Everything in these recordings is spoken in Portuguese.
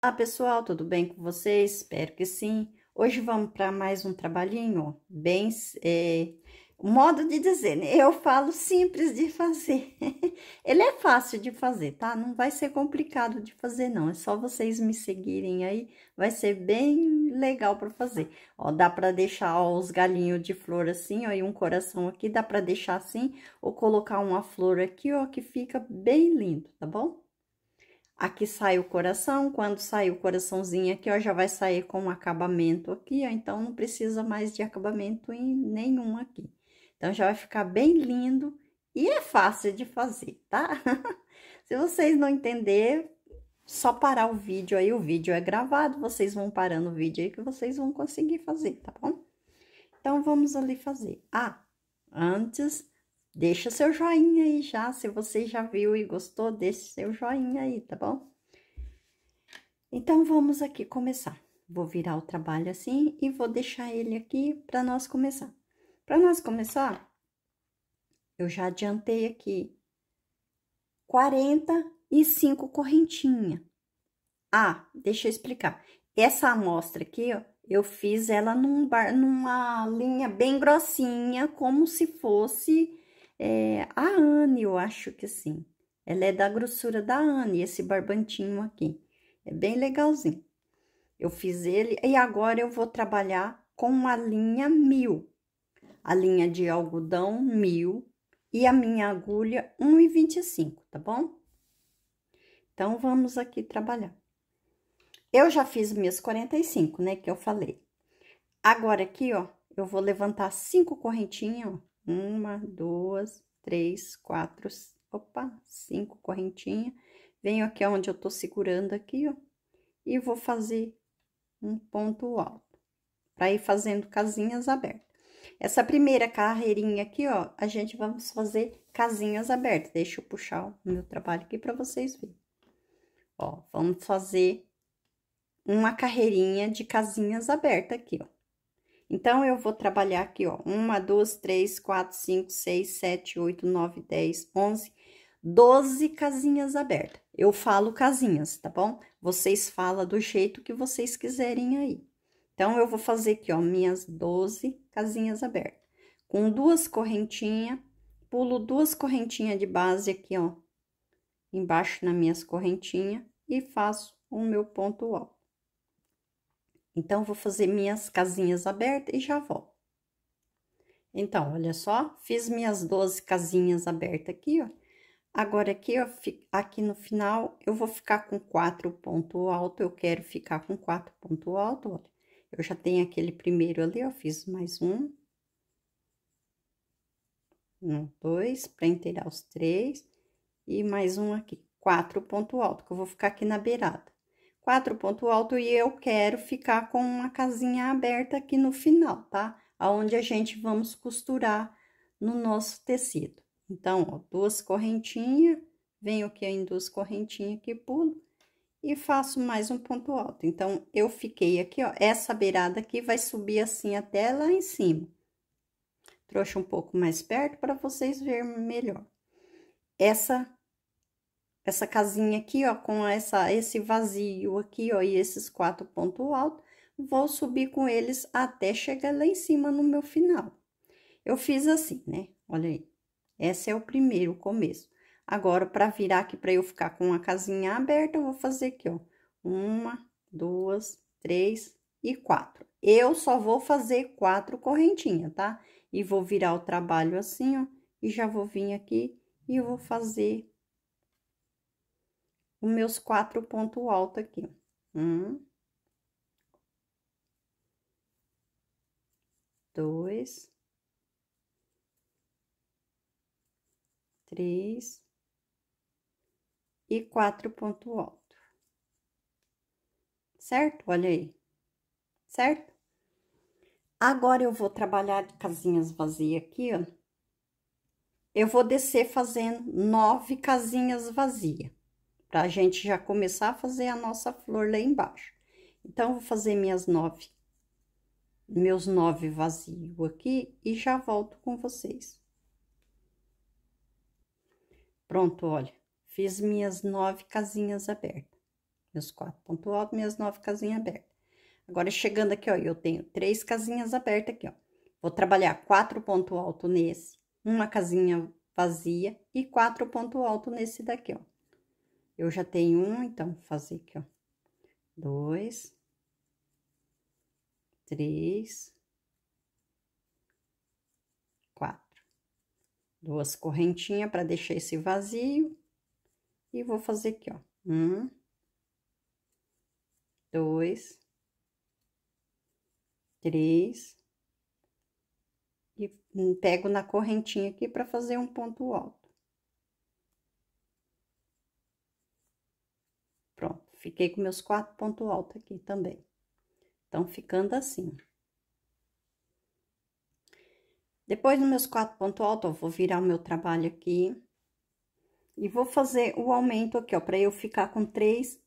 Olá pessoal, tudo bem com vocês? Espero que sim. Hoje vamos para mais um trabalhinho bem... É, modo de dizer, né? Eu falo simples de fazer. Ele é fácil de fazer, tá? Não vai ser complicado de fazer, não. É só vocês me seguirem aí, vai ser bem legal para fazer. Ó, dá para deixar ó, os galinhos de flor assim, ó, e um coração aqui, dá para deixar assim, ou colocar uma flor aqui, ó, que fica bem lindo, tá bom? Aqui sai o coração, quando sair o coraçãozinho aqui, ó, já vai sair com um acabamento aqui, ó, então não precisa mais de acabamento em nenhum aqui. Então, já vai ficar bem lindo e é fácil de fazer, tá? Se vocês não entender, só parar o vídeo aí, o vídeo é gravado, vocês vão parando o vídeo aí que vocês vão conseguir fazer, tá bom? Então, vamos ali fazer. Ah, antes Deixa seu joinha aí já, se você já viu e gostou, deixa seu joinha aí, tá bom? Então, vamos aqui começar. Vou virar o trabalho assim e vou deixar ele aqui para nós começar. Para nós começar, eu já adiantei aqui 45 correntinha. Ah, deixa eu explicar. Essa amostra aqui, ó, eu fiz ela num bar, numa linha bem grossinha, como se fosse é, a Anne, eu acho que sim. Ela é da grossura da Anne, esse barbantinho aqui. É bem legalzinho. Eu fiz ele e agora eu vou trabalhar com a linha mil. A linha de algodão mil e a minha agulha 1,25, tá bom? Então, vamos aqui trabalhar. Eu já fiz minhas 45, né, que eu falei. Agora aqui, ó, eu vou levantar cinco correntinhas, ó. Uma, duas, três, quatro, opa, cinco correntinha. Venho aqui onde eu tô segurando aqui, ó, e vou fazer um ponto alto, para ir fazendo casinhas abertas. Essa primeira carreirinha aqui, ó, a gente vamos fazer casinhas abertas. Deixa eu puxar o meu trabalho aqui para vocês verem. Ó, vamos fazer uma carreirinha de casinhas abertas aqui, ó. Então, eu vou trabalhar aqui, ó, uma, duas, três, quatro, cinco, seis, sete, oito, nove, dez, onze, doze casinhas abertas. Eu falo casinhas, tá bom? Vocês falam do jeito que vocês quiserem aí. Então, eu vou fazer aqui, ó, minhas doze casinhas abertas. Com duas correntinhas, pulo duas correntinhas de base aqui, ó, embaixo nas minhas correntinhas e faço o meu ponto alto. Então, vou fazer minhas casinhas abertas e já volto. Então, olha só, fiz minhas 12 casinhas abertas aqui, ó. Agora, aqui, ó, aqui no final, eu vou ficar com quatro ponto alto, eu quero ficar com quatro ponto alto, olha. Eu já tenho aquele primeiro ali, ó, fiz mais um. Um, dois, para inteirar os três. E mais um aqui, quatro ponto alto, que eu vou ficar aqui na beirada quatro ponto alto e eu quero ficar com uma casinha aberta aqui no final, tá? Aonde a gente vamos costurar no nosso tecido. Então, ó, duas correntinhas, venho aqui em duas correntinhas que pulo e faço mais um ponto alto. Então, eu fiquei aqui, ó, essa beirada aqui vai subir assim até lá em cima. Trouxe um pouco mais perto para vocês verem melhor. Essa essa casinha aqui, ó, com essa, esse vazio aqui, ó, e esses quatro pontos altos, vou subir com eles até chegar lá em cima no meu final. Eu fiz assim, né? Olha aí. Esse é o primeiro, começo. Agora, para virar aqui, para eu ficar com a casinha aberta, eu vou fazer aqui, ó. Uma, duas, três e quatro. Eu só vou fazer quatro correntinhas, tá? E vou virar o trabalho assim, ó. E já vou vir aqui e eu vou fazer os meus quatro pontos altos aqui. Um. Dois. Três. E quatro pontos altos. Certo? Olha aí. Certo? Agora, eu vou trabalhar de casinhas vazias aqui, ó. Eu vou descer fazendo nove casinhas vazias para a gente já começar a fazer a nossa flor lá embaixo. Então, vou fazer minhas nove, meus nove vazios aqui e já volto com vocês. Pronto, olha, fiz minhas nove casinhas abertas, meus quatro pontos altos, minhas nove casinhas abertas. Agora, chegando aqui, ó, eu tenho três casinhas abertas aqui, ó. Vou trabalhar quatro ponto alto nesse, uma casinha vazia e quatro ponto alto nesse daqui, ó. Eu já tenho um, então, vou fazer aqui, ó. Dois. Três. Quatro. Duas correntinhas para deixar esse vazio. E vou fazer aqui, ó. Um. Dois. Três. E hum, pego na correntinha aqui para fazer um ponto alto. Fiquei com meus quatro pontos altos aqui também. Então, ficando assim. Depois dos meus quatro pontos altos, eu vou virar o meu trabalho aqui. E vou fazer o aumento aqui, ó, pra eu ficar com três...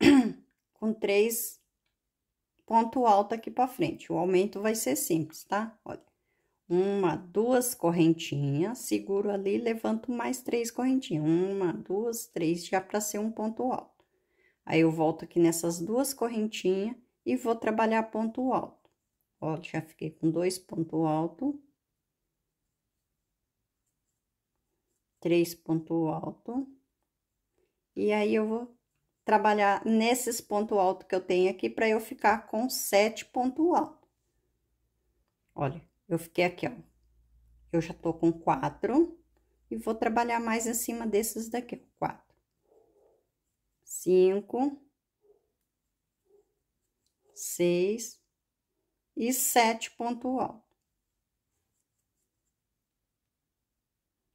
com três ponto alto aqui pra frente. O aumento vai ser simples, tá? Olha. Uma, duas correntinhas, seguro ali, levanto mais três correntinhas. Uma, duas, três, já pra ser um ponto alto. Aí, eu volto aqui nessas duas correntinhas e vou trabalhar ponto alto. Ó, já fiquei com dois ponto alto. Três ponto alto. E aí, eu vou trabalhar nesses ponto alto que eu tenho aqui para eu ficar com sete ponto alto. Olha, eu fiquei aqui, ó. Eu já tô com quatro e vou trabalhar mais acima desses daqui, ó, quatro cinco, seis e sete ponto alto.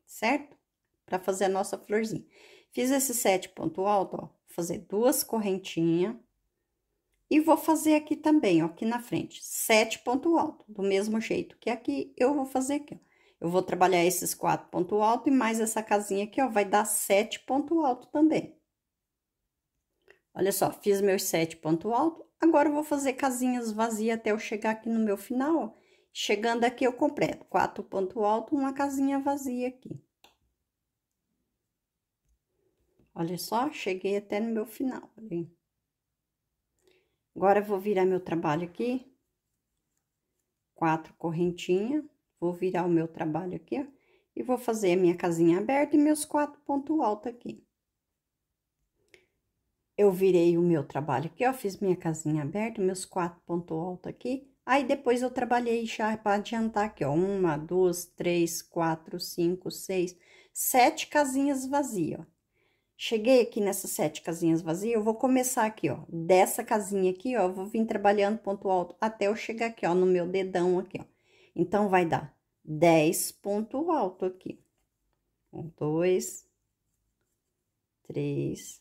Certo? Para fazer a nossa florzinha. Fiz esse sete ponto alto, ó, vou fazer duas correntinhas. E vou fazer aqui também, ó, aqui na frente, sete ponto alto, do mesmo jeito que aqui, eu vou fazer aqui, ó. Eu vou trabalhar esses quatro ponto alto e mais essa casinha aqui, ó, vai dar sete ponto alto também. Olha só, fiz meus sete ponto alto, agora eu vou fazer casinhas vazias até eu chegar aqui no meu final. Chegando aqui, eu completo quatro ponto alto, uma casinha vazia aqui. Olha só, cheguei até no meu final. Agora, eu vou virar meu trabalho aqui. Quatro correntinhas, Vou virar o meu trabalho aqui, ó. E vou fazer a minha casinha aberta e meus quatro ponto alto aqui eu virei o meu trabalho aqui, ó, fiz minha casinha aberta, meus quatro pontos altos aqui. Aí, depois eu trabalhei já para adiantar aqui, ó, uma, duas, três, quatro, cinco, seis, sete casinhas vazias, ó. Cheguei aqui nessas sete casinhas vazias, eu vou começar aqui, ó, dessa casinha aqui, ó, vou vir trabalhando ponto alto até eu chegar aqui, ó, no meu dedão aqui, ó. Então, vai dar dez ponto alto aqui. Um, dois, três,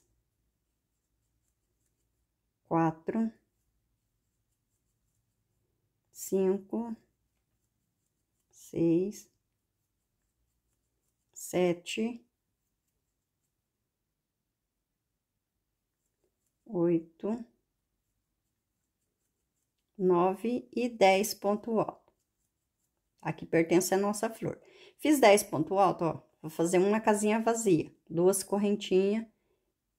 quatro, cinco, seis, sete, oito, nove e dez ponto alto. Aqui pertence a nossa flor. Fiz dez ponto alto, ó. Vou fazer uma casinha vazia, duas correntinhas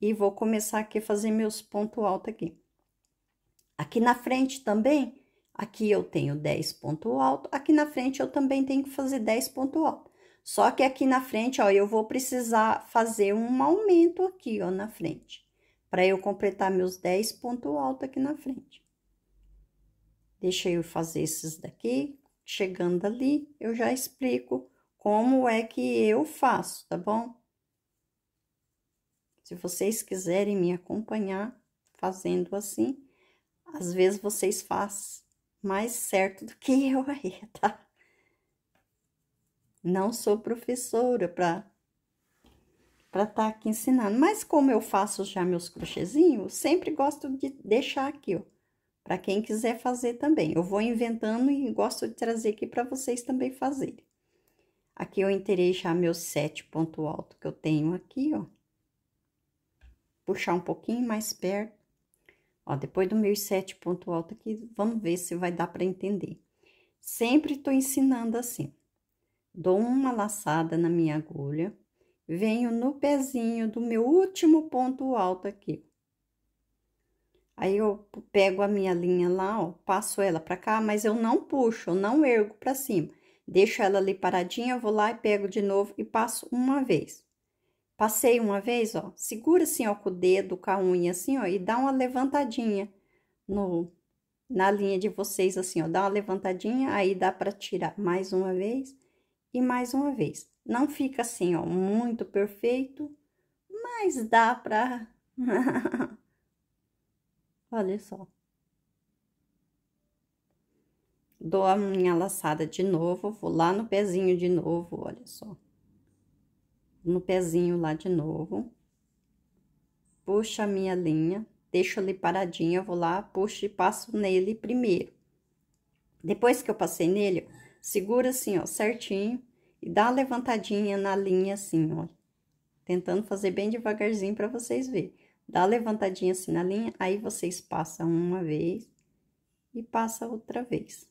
e vou começar aqui a fazer meus ponto alto aqui. Aqui na frente também, aqui eu tenho 10 ponto alto, aqui na frente eu também tenho que fazer 10 ponto alto. Só que aqui na frente, ó, eu vou precisar fazer um aumento aqui, ó, na frente. Para eu completar meus 10 ponto alto aqui na frente. Deixa eu fazer esses daqui, chegando ali, eu já explico como é que eu faço, tá bom? Se vocês quiserem me acompanhar fazendo assim, às vezes vocês fazem mais certo do que eu aí, tá? Não sou professora para para estar tá aqui ensinando, mas como eu faço já meus crochêzinhos, sempre gosto de deixar aqui, ó, para quem quiser fazer também. Eu vou inventando e gosto de trazer aqui para vocês também fazerem. Aqui eu enterei já meus sete ponto alto que eu tenho aqui, ó. Puxar um pouquinho mais perto. Ó, depois do meu sete ponto alto aqui, vamos ver se vai dar para entender. Sempre tô ensinando assim. Dou uma laçada na minha agulha, venho no pezinho do meu último ponto alto aqui. Aí, eu pego a minha linha lá, ó, passo ela pra cá, mas eu não puxo, eu não ergo pra cima. Deixo ela ali paradinha, vou lá e pego de novo e passo uma vez. Passei uma vez, ó, segura assim, ó, com o dedo, com a unha, assim, ó, e dá uma levantadinha no, na linha de vocês, assim, ó, dá uma levantadinha, aí dá para tirar mais uma vez e mais uma vez. Não fica assim, ó, muito perfeito, mas dá para Olha só. Dou a minha laçada de novo, vou lá no pezinho de novo, olha só no pezinho lá de novo. puxa a minha linha, deixo ali paradinha, eu vou lá, puxo e passo nele primeiro. Depois que eu passei nele, segura assim, ó, certinho e dá uma levantadinha na linha assim, ó. Tentando fazer bem devagarzinho para vocês verem. Dá uma levantadinha assim na linha, aí vocês passam uma vez e passa outra vez.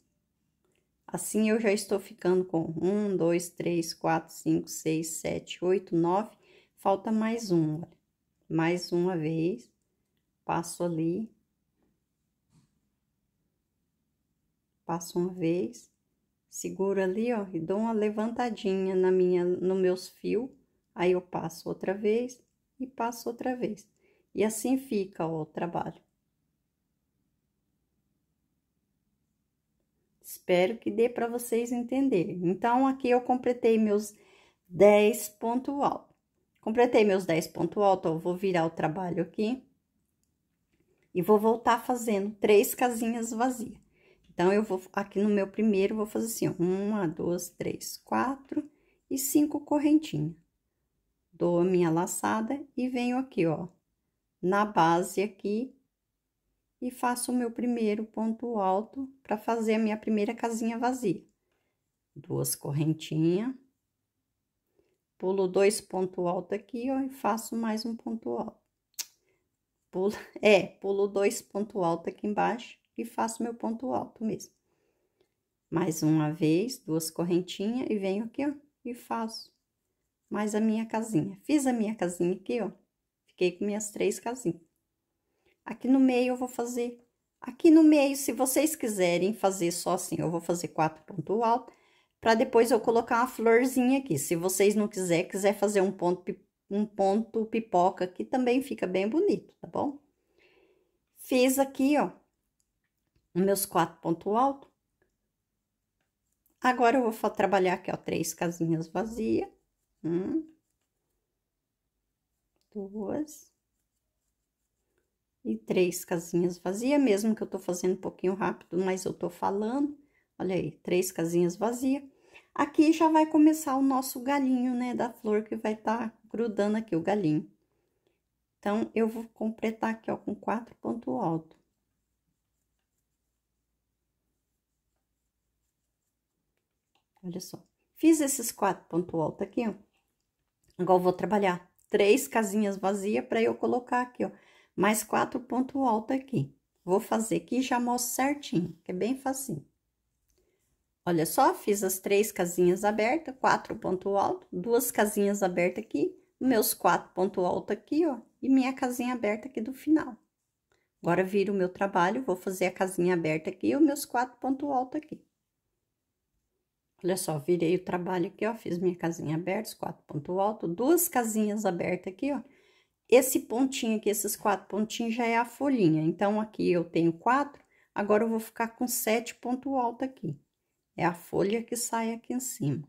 Assim, eu já estou ficando com um, dois, três, quatro, cinco, seis, sete, oito, nove. Falta mais um, olha. Mais uma vez. Passo ali. Passo uma vez. Seguro ali, ó, e dou uma levantadinha na minha, no meus fios. Aí, eu passo outra vez e passo outra vez. E assim fica ó, o trabalho. Espero que dê para vocês entenderem. Então, aqui eu completei meus 10 ponto alto. Completei meus 10 ponto alto, eu vou virar o trabalho aqui. E vou voltar fazendo três casinhas vazias. Então, eu vou aqui no meu primeiro, vou fazer assim, ó, uma, duas, três, quatro e cinco correntinhas. Dou a minha laçada e venho aqui, ó, na base aqui, e faço o meu primeiro ponto alto para fazer a minha primeira casinha vazia. Duas correntinhas, pulo dois ponto alto aqui, ó, e faço mais um ponto alto. Pulo, é, pulo dois ponto alto aqui embaixo e faço meu ponto alto mesmo. Mais uma vez, duas correntinhas e venho aqui, ó, e faço mais a minha casinha. Fiz a minha casinha aqui, ó, fiquei com minhas três casinhas. Aqui no meio eu vou fazer... Aqui no meio, se vocês quiserem fazer só assim, eu vou fazer quatro ponto alto, para depois eu colocar uma florzinha aqui. Se vocês não quiser, quiser fazer um ponto, um ponto pipoca aqui, também fica bem bonito, tá bom? Fiz aqui, ó, meus quatro ponto alto. Agora, eu vou trabalhar aqui, ó, três casinhas vazias. Um, duas, e três casinhas vazias, mesmo que eu tô fazendo um pouquinho rápido, mas eu tô falando. Olha aí, três casinhas vazias. Aqui já vai começar o nosso galinho, né, da flor que vai estar tá grudando aqui o galinho. Então, eu vou completar aqui, ó, com quatro ponto alto. Olha só. Fiz esses quatro ponto alto aqui, ó. Agora, eu vou trabalhar três casinhas vazias para eu colocar aqui, ó mais quatro pontos alto aqui. Vou fazer aqui e já mostro certinho, que é bem facinho. Olha só, fiz as três casinhas abertas, quatro ponto alto, duas casinhas abertas aqui, meus quatro ponto alto aqui, ó, e minha casinha aberta aqui do final. Agora, viro o meu trabalho, vou fazer a casinha aberta aqui e os meus quatro ponto alto aqui. Olha só, virei o trabalho aqui, ó, fiz minha casinha aberta, os quatro ponto alto, duas casinhas abertas aqui, ó, esse pontinho aqui, esses quatro pontinhos, já é a folhinha. Então, aqui eu tenho quatro, agora eu vou ficar com sete ponto alto aqui. É a folha que sai aqui em cima.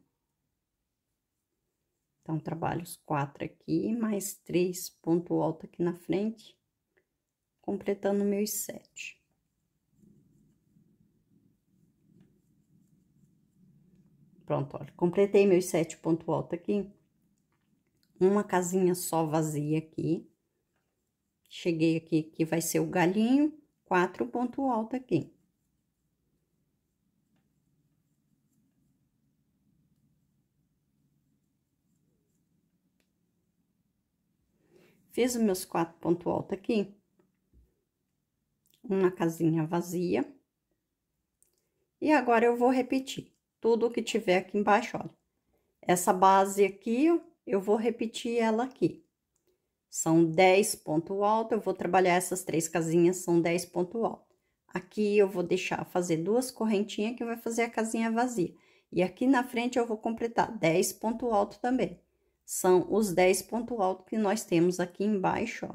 Então, trabalho os quatro aqui, mais três ponto alto aqui na frente, completando meus sete. Pronto, olha, completei meus sete ponto alto aqui uma casinha só vazia aqui. Cheguei aqui que vai ser o galinho, quatro ponto alto aqui. Fiz os meus quatro ponto alto aqui. Uma casinha vazia. E agora eu vou repetir tudo o que tiver aqui embaixo, olha. Essa base aqui, ó eu vou repetir ela aqui. São 10 ponto alto, eu vou trabalhar essas três casinhas, são 10 ponto alto. Aqui eu vou deixar fazer duas correntinhas que vai fazer a casinha vazia. E aqui na frente eu vou completar 10 ponto alto também. São os 10 ponto alto que nós temos aqui embaixo, ó.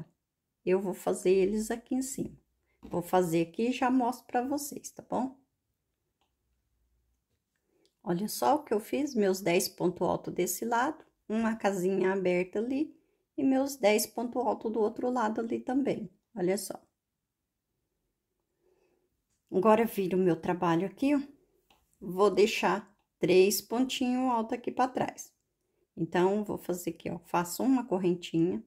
Eu vou fazer eles aqui em cima. Vou fazer aqui e já mostro para vocês, tá bom? Olha só o que eu fiz, meus 10 ponto alto desse lado uma casinha aberta ali e meus 10 ponto alto do outro lado ali também, olha só. Agora, viro o meu trabalho aqui, ó, vou deixar três pontinhos alto aqui para trás. Então, vou fazer aqui, ó, faço uma correntinha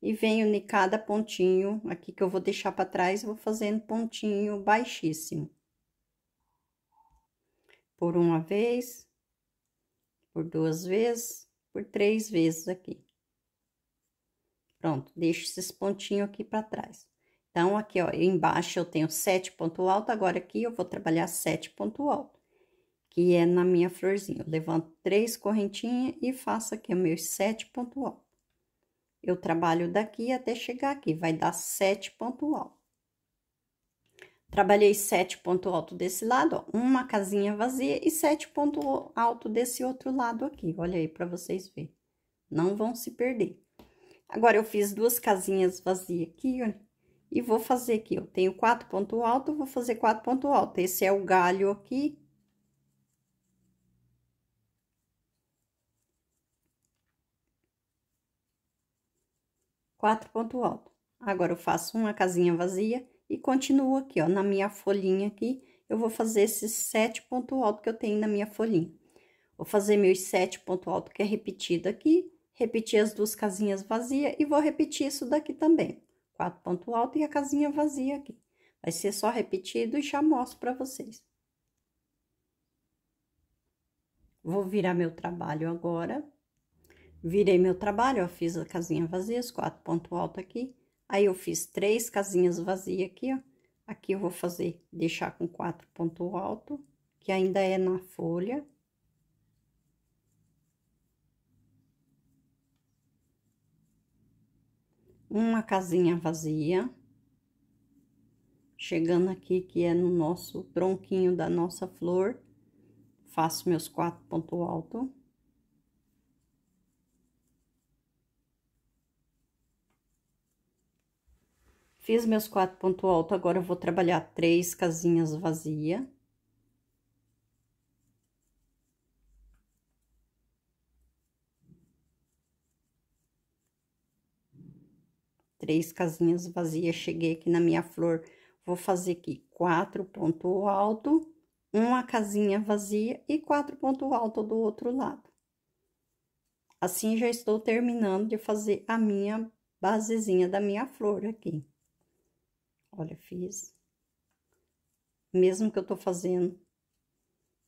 e venho em cada pontinho aqui que eu vou deixar para trás, vou fazendo pontinho baixíssimo. Por uma vez, por duas vezes, por três vezes aqui. Pronto, deixo esses pontinhos aqui para trás. Então, aqui, ó, embaixo eu tenho sete ponto alto, agora aqui eu vou trabalhar sete ponto alto, que é na minha florzinha. Eu levanto três correntinhas e faço aqui o meu sete ponto alto. Eu trabalho daqui até chegar aqui, vai dar sete ponto alto. Trabalhei sete ponto alto desse lado, ó, uma casinha vazia e sete ponto alto desse outro lado aqui. Olha aí para vocês verem. Não vão se perder. Agora, eu fiz duas casinhas vazias aqui, ó, e vou fazer aqui. Eu tenho quatro ponto alto, vou fazer quatro ponto alto. Esse é o galho aqui. Quatro ponto alto. Agora, eu faço uma casinha vazia e continuo aqui, ó, na minha folhinha aqui, eu vou fazer esses sete ponto alto que eu tenho na minha folhinha. Vou fazer meus sete ponto alto que é repetido aqui, repetir as duas casinhas vazias e vou repetir isso daqui também. Quatro ponto alto e a casinha vazia aqui. Vai ser só repetido e já mostro para vocês. Vou virar meu trabalho agora. Virei meu trabalho, ó, fiz a casinha vazia, os quatro ponto alto aqui Aí, eu fiz três casinhas vazias aqui, ó. Aqui eu vou fazer, deixar com quatro ponto alto, que ainda é na folha. Uma casinha vazia. Chegando aqui, que é no nosso tronquinho da nossa flor, faço meus quatro ponto alto. Fiz meus quatro ponto alto, agora eu vou trabalhar três casinhas vazias, Três casinhas vazias, cheguei aqui na minha flor, vou fazer aqui quatro ponto alto, uma casinha vazia e quatro ponto alto do outro lado. Assim, já estou terminando de fazer a minha basezinha da minha flor aqui. Olha, fiz. Mesmo que eu tô fazendo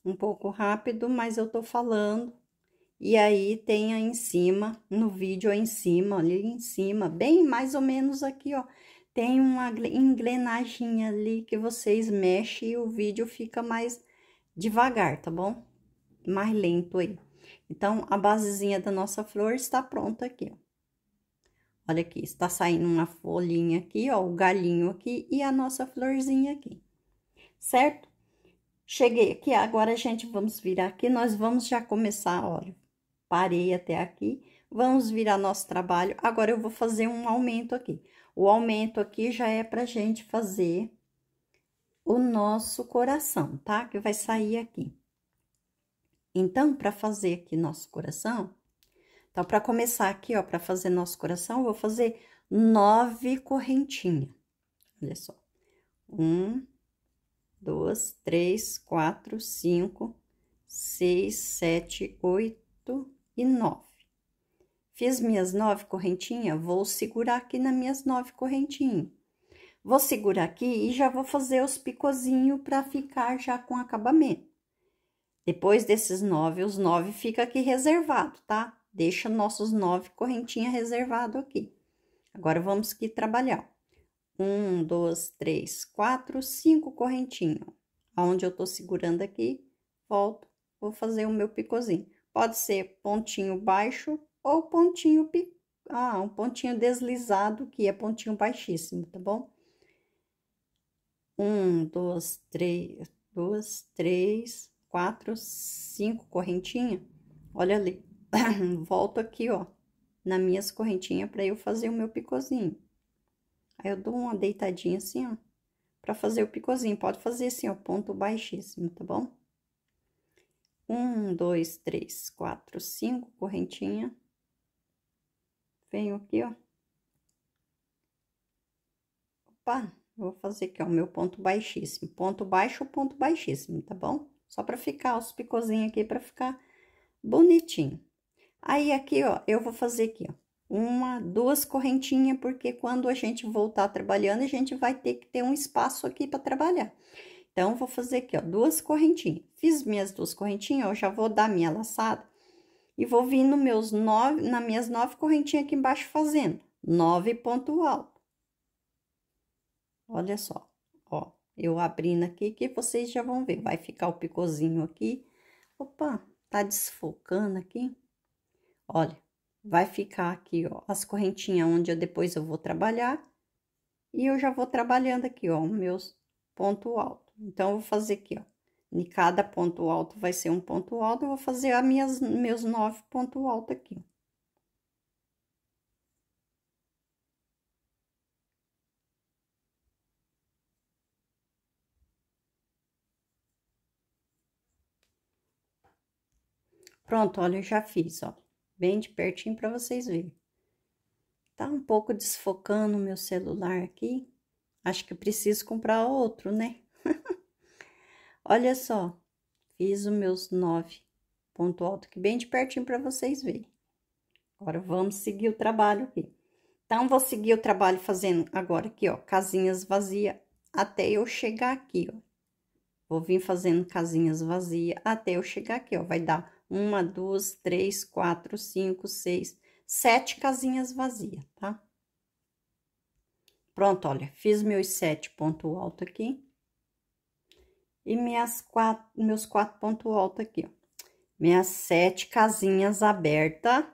um pouco rápido, mas eu tô falando. E aí tem aí em cima, no vídeo aí em cima, ali em cima, bem mais ou menos aqui, ó. Tem uma engrenagem ali que vocês mexem e o vídeo fica mais devagar, tá bom? Mais lento aí. Então, a basezinha da nossa flor está pronta aqui, ó. Olha aqui, está saindo uma folhinha aqui, ó, o galinho aqui e a nossa florzinha aqui, certo? Cheguei aqui, agora a gente vamos virar aqui, nós vamos já começar, olha, parei até aqui, vamos virar nosso trabalho. Agora, eu vou fazer um aumento aqui. O aumento aqui já é pra gente fazer o nosso coração, tá? Que vai sair aqui. Então, para fazer aqui nosso coração, então, para começar aqui, ó, para fazer nosso coração, vou fazer nove correntinhas. Olha só. Um, dois, três, quatro, cinco, seis, sete, oito e nove. Fiz minhas nove correntinhas, vou segurar aqui nas minhas nove correntinhas. Vou segurar aqui e já vou fazer os picozinhos para ficar já com acabamento. Depois desses nove, os nove fica aqui reservado, tá? Deixa nossos nove correntinhas reservado aqui. Agora, vamos que trabalhar. Um, dois, três, quatro, cinco correntinhas. Aonde eu tô segurando aqui, volto, vou fazer o meu picozinho. Pode ser pontinho baixo ou pontinho, ah, um pontinho deslizado, que é pontinho baixíssimo, tá bom? Um, dois, três, duas, três, quatro, cinco correntinhas. Olha ali, volto aqui, ó, nas minhas correntinhas para eu fazer o meu picôzinho. Aí eu dou uma deitadinha assim, ó, para fazer o picôzinho. Pode fazer assim, ó, ponto baixíssimo, tá bom? Um, dois, três, quatro, cinco correntinha. Venho aqui, ó. Opa, vou fazer aqui, ó, meu ponto baixíssimo. Ponto baixo, ponto baixíssimo, tá bom? Só para ficar os picôzinhos aqui, para ficar bonitinho. Aí, aqui, ó, eu vou fazer aqui, ó, uma, duas correntinhas, porque quando a gente voltar trabalhando, a gente vai ter que ter um espaço aqui para trabalhar. Então, vou fazer aqui, ó, duas correntinhas. Fiz minhas duas correntinhas, eu já vou dar minha laçada e vou vir no meus nove, nas minhas nove correntinhas aqui embaixo fazendo. Nove ponto alto. Olha só, ó, eu abrindo aqui que vocês já vão ver. Vai ficar o picozinho aqui. Opa, tá desfocando aqui. Olha, vai ficar aqui, ó, as correntinhas onde eu, depois eu vou trabalhar. E eu já vou trabalhando aqui, ó, os meus ponto alto. Então, eu vou fazer aqui, ó. Em cada ponto alto vai ser um ponto alto, eu vou fazer a minhas, meus nove ponto alto aqui. Pronto, olha, eu já fiz, ó bem de pertinho para vocês verem. Tá um pouco desfocando o meu celular aqui. Acho que preciso comprar outro, né? Olha só, fiz os meus nove ponto alto aqui bem de pertinho para vocês verem. Agora, vamos seguir o trabalho aqui. Então, vou seguir o trabalho fazendo agora aqui, ó, casinhas vazias até eu chegar aqui, ó. Vou vir fazendo casinhas vazias até eu chegar aqui, ó. Vai dar uma, duas, três, quatro, cinco, seis, sete casinhas vazias, tá? Pronto, olha, fiz meus sete ponto alto aqui. E minhas quatro, meus quatro ponto alto aqui, ó. Minhas sete casinhas abertas.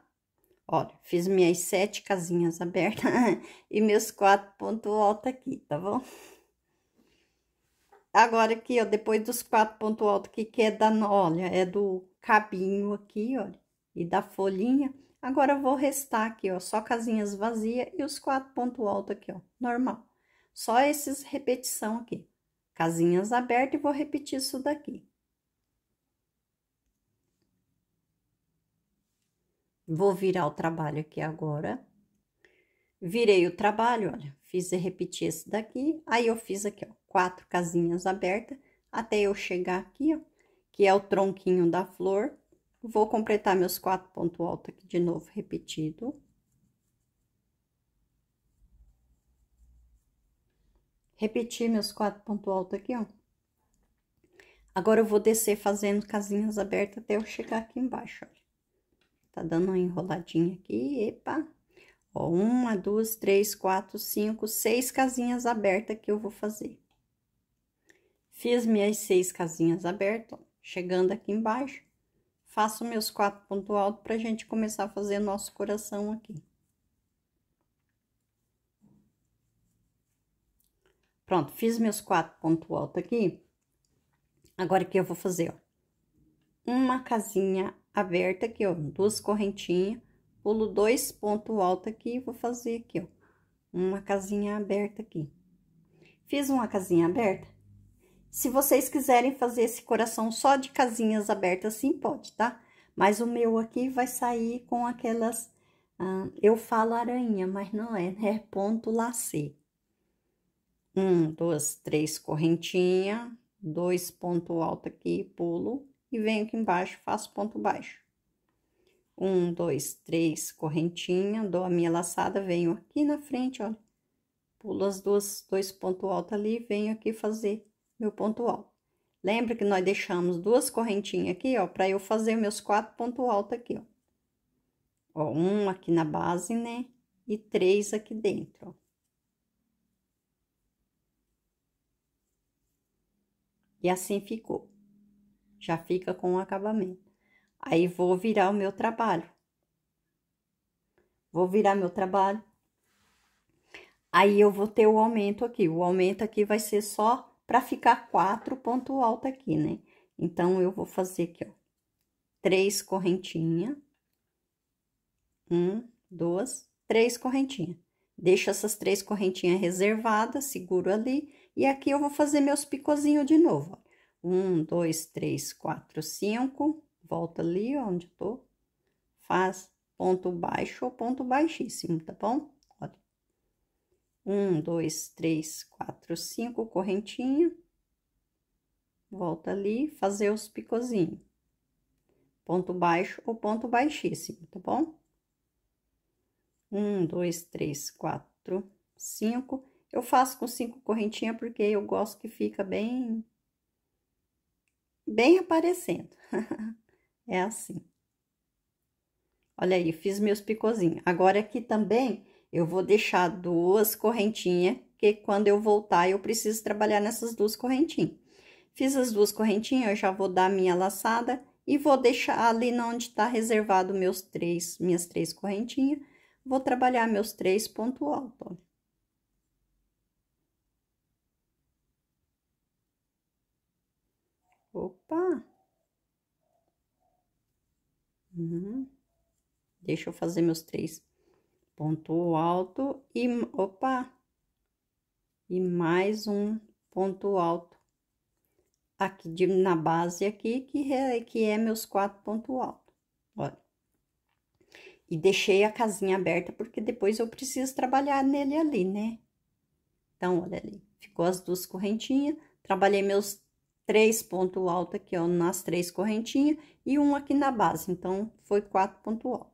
Olha, fiz minhas sete casinhas abertas e meus quatro ponto alto aqui, tá bom? Agora aqui, ó, depois dos quatro ponto alto aqui, que é da, olha, é do cabinho aqui, olha, e da folhinha. Agora, vou restar aqui, ó, só casinhas vazias e os quatro pontos altos aqui, ó, normal. Só esses repetição aqui. Casinhas abertas e vou repetir isso daqui. Vou virar o trabalho aqui agora. Virei o trabalho, olha, fiz e repetir esse daqui. Aí, eu fiz aqui, ó, quatro casinhas abertas até eu chegar aqui, ó que é o tronquinho da flor. Vou completar meus quatro pontos altos aqui de novo, repetido. Repetir meus quatro pontos altos aqui, ó. Agora eu vou descer fazendo casinhas abertas até eu chegar aqui embaixo, olha. Tá dando uma enroladinha aqui, epa. Ó, uma, duas, três, quatro, cinco, seis casinhas abertas que eu vou fazer. Fiz minhas seis casinhas abertas, ó. Chegando aqui embaixo, faço meus quatro pontos altos para a gente começar a fazer nosso coração aqui. Pronto, fiz meus quatro pontos altos aqui. Agora, que eu vou fazer, ó? Uma casinha aberta aqui, ó, duas correntinhas, pulo dois pontos altos aqui e vou fazer aqui, ó, uma casinha aberta aqui. Fiz uma casinha aberta, se vocês quiserem fazer esse coração só de casinhas abertas, sim, pode, tá? Mas o meu aqui vai sair com aquelas... Ah, eu falo aranha, mas não é, né? É ponto lacê. Um, duas, três correntinha, dois ponto alto aqui, pulo, e venho aqui embaixo, faço ponto baixo. Um, dois, três correntinha, dou a minha laçada, venho aqui na frente, olha. Pulo as duas, dois ponto alto ali, venho aqui fazer meu ponto alto. Lembra que nós deixamos duas correntinhas aqui, ó, para eu fazer meus quatro pontos altos aqui, ó. Ó, um aqui na base, né? E três aqui dentro, ó. E assim ficou. Já fica com o acabamento. Aí, vou virar o meu trabalho. Vou virar meu trabalho. Aí, eu vou ter o aumento aqui. O aumento aqui vai ser só para ficar quatro ponto alto aqui, né? Então, eu vou fazer aqui, ó, três correntinha, um, duas, três correntinha. Deixo essas três correntinhas reservadas, seguro ali, e aqui eu vou fazer meus picozinhos de novo, ó. Um, dois, três, quatro, cinco, volta ali onde eu tô, faz ponto baixo ou ponto baixíssimo, tá bom? Um, dois, três, quatro, cinco correntinha. Volta ali, fazer os picozinhos. Ponto baixo ou ponto baixíssimo, tá bom? Um, dois, três, quatro, cinco. Eu faço com cinco correntinhas porque eu gosto que fica bem... Bem aparecendo. é assim. Olha aí, fiz meus picozinhos. Agora, aqui também, eu vou deixar duas correntinhas, que quando eu voltar, eu preciso trabalhar nessas duas correntinhas. Fiz as duas correntinhas, eu já vou dar minha laçada e vou deixar ali onde tá reservado meus três, minhas três correntinhas. Vou trabalhar meus três pontos alto, Opa! Uhum. Deixa eu fazer meus três ponto alto e opa e mais um ponto alto aqui de, na base aqui que é, que é meus quatro ponto alto olha e deixei a casinha aberta porque depois eu preciso trabalhar nele ali né então olha ali ficou as duas correntinhas trabalhei meus três ponto alto aqui ó nas três correntinhas e um aqui na base então foi quatro ponto alto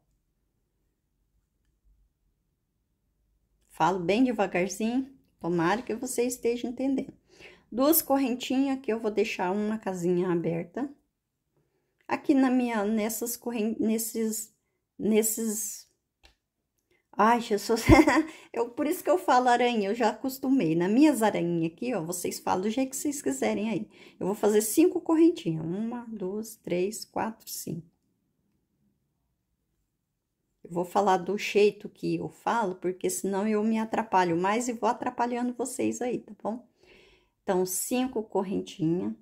Falo bem devagarzinho, tomara que você esteja entendendo. Duas correntinhas que eu vou deixar uma casinha aberta. Aqui na minha, nessas correntes, nesses, nesses... Ai, Jesus, eu, por isso que eu falo aranha, eu já acostumei. Nas minhas aranhas aqui, ó, vocês falam do jeito que vocês quiserem aí. Eu vou fazer cinco correntinhas. Uma, duas, três, quatro, cinco vou falar do jeito que eu falo, porque senão eu me atrapalho mais e vou atrapalhando vocês aí, tá bom? Então, cinco correntinhas.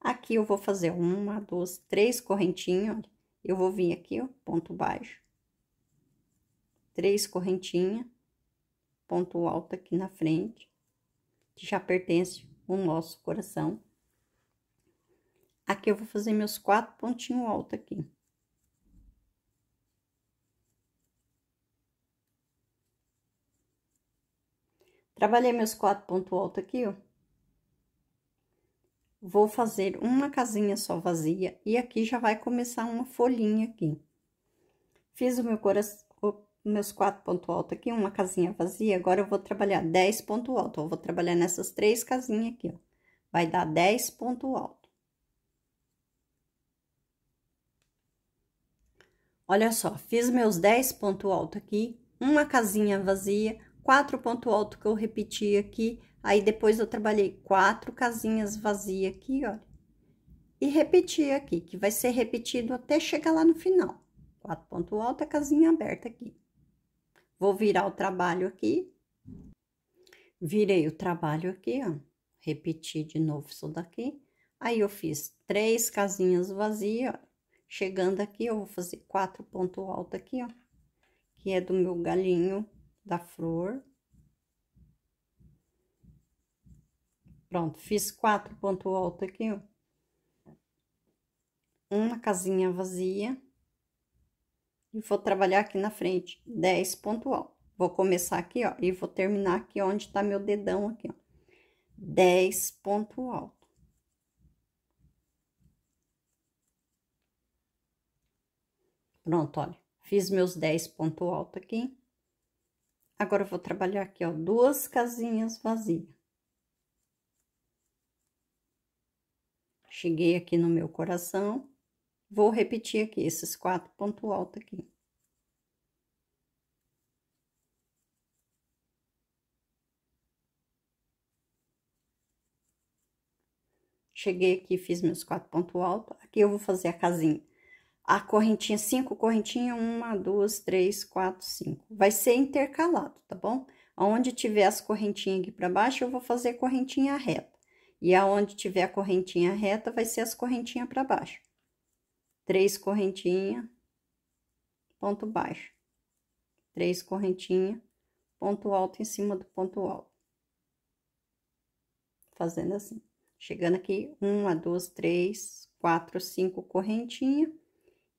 Aqui eu vou fazer uma, duas, três correntinhas. Eu vou vir aqui, ó, ponto baixo. Três correntinhas. Ponto alto aqui na frente, que já pertence o nosso coração. Aqui eu vou fazer meus quatro pontinhos altos aqui. Trabalhei meus quatro pontos altos aqui, ó. Vou fazer uma casinha só vazia e aqui já vai começar uma folhinha aqui. Fiz o meu coração, meus quatro pontos altos aqui, uma casinha vazia, agora eu vou trabalhar dez pontos altos. vou trabalhar nessas três casinhas aqui, ó. Vai dar dez pontos altos. Olha só, fiz meus dez pontos altos aqui, uma casinha vazia quatro ponto alto que eu repeti aqui, aí depois eu trabalhei quatro casinhas vazias aqui, olha. E repeti aqui, que vai ser repetido até chegar lá no final. Quatro ponto alto, a casinha aberta aqui. Vou virar o trabalho aqui. Virei o trabalho aqui, ó. Repeti de novo isso daqui. Aí, eu fiz três casinhas vazias, ó. Chegando aqui, eu vou fazer quatro ponto alto aqui, ó. Que é do meu galinho da flor. Pronto, fiz quatro ponto alto aqui, ó. Uma casinha vazia. E vou trabalhar aqui na frente, dez ponto alto. Vou começar aqui, ó, e vou terminar aqui onde tá meu dedão aqui, ó. Dez ponto alto. Pronto, olha, fiz meus 10 ponto alto aqui. Agora, vou trabalhar aqui, ó, duas casinhas vazias. Cheguei aqui no meu coração, vou repetir aqui esses quatro pontos altos aqui. Cheguei aqui, fiz meus quatro pontos altos. Aqui eu vou fazer a casinha a correntinha, cinco correntinha uma, duas, três, quatro, cinco. Vai ser intercalado, tá bom? Onde tiver as correntinhas aqui para baixo, eu vou fazer correntinha reta. E aonde tiver a correntinha reta, vai ser as correntinhas para baixo. Três correntinhas, ponto baixo. Três correntinhas, ponto alto em cima do ponto alto. Fazendo assim. Chegando aqui, uma, duas, três, quatro, cinco correntinhas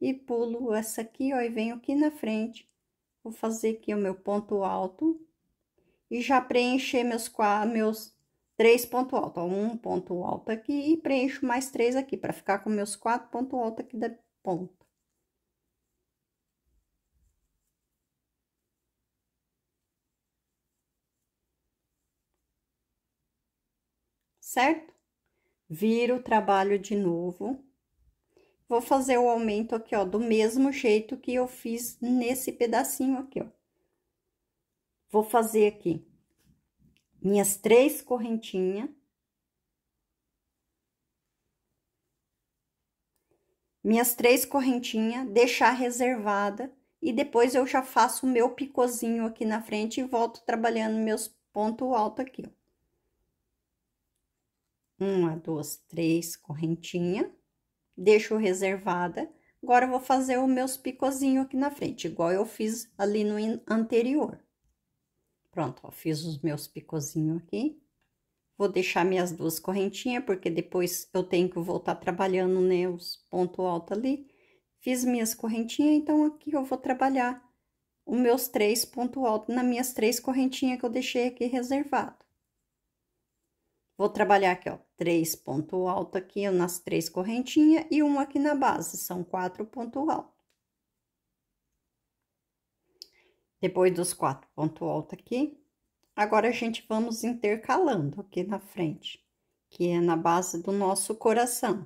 e pulo essa aqui, ó, e venho aqui na frente. Vou fazer aqui o meu ponto alto e já preencher meus quatro, meus três ponto alto, ó, um ponto alto aqui e preencho mais três aqui para ficar com meus quatro ponto alto aqui da ponta. Certo? Viro o trabalho de novo. Vou fazer o aumento aqui, ó, do mesmo jeito que eu fiz nesse pedacinho aqui, ó. Vou fazer aqui minhas três correntinhas. Minhas três correntinhas, deixar reservada. E depois eu já faço o meu picozinho aqui na frente e volto trabalhando meus pontos altos aqui, ó. Uma, duas, três correntinhas deixo reservada. Agora, vou fazer os meus picozinhos aqui na frente, igual eu fiz ali no anterior. Pronto, ó, fiz os meus picozinhos aqui. Vou deixar minhas duas correntinhas, porque depois eu tenho que voltar trabalhando, né, os ponto alto ali. Fiz minhas correntinhas, então aqui eu vou trabalhar os meus três ponto alto nas minhas três correntinhas que eu deixei aqui reservado. Vou trabalhar aqui, ó, três ponto alto aqui nas três correntinhas e um aqui na base, são quatro ponto alto. Depois dos quatro ponto alto aqui, agora a gente vamos intercalando aqui na frente, que é na base do nosso coração.